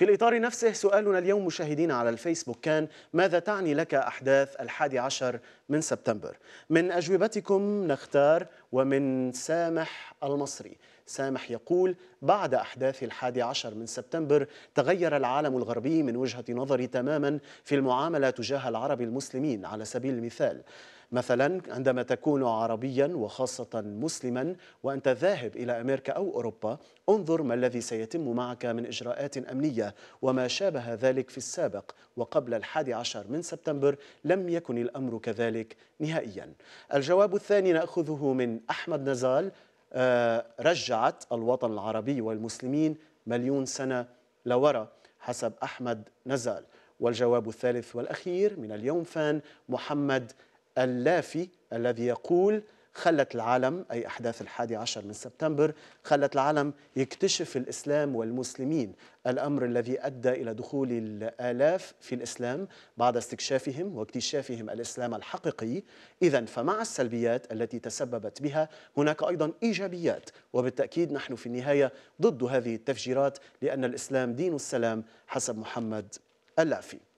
في الإطار نفسه سؤالنا اليوم مشاهدينا على الفيسبوك كان ماذا تعني لك أحداث الحادي عشر من سبتمبر من أجوبتكم نختار ومن سامح المصري سامح يقول بعد أحداث الحادي عشر من سبتمبر تغير العالم الغربي من وجهة نظري تماما في المعاملة تجاه العرب المسلمين على سبيل المثال مثلا عندما تكون عربيا وخاصة مسلما وأنت ذاهب إلى أمريكا أو أوروبا انظر ما الذي سيتم معك من إجراءات أمنية وما شابه ذلك في السابق وقبل الحادي عشر من سبتمبر لم يكن الأمر كذلك نهائيا الجواب الثاني نأخذه من أحمد نزال آه، رجعت الوطن العربي والمسلمين مليون سنة لورا حسب أحمد نزال والجواب الثالث والأخير من اليوم فان محمد اللافي الذي يقول خلت العالم أي أحداث الحادي عشر من سبتمبر خلت العالم يكتشف الإسلام والمسلمين الأمر الذي أدى إلى دخول الآلاف في الإسلام بعد استكشافهم واكتشافهم الإسلام الحقيقي إذا فمع السلبيات التي تسببت بها هناك أيضا إيجابيات وبالتأكيد نحن في النهاية ضد هذه التفجيرات لأن الإسلام دين السلام حسب محمد اللافي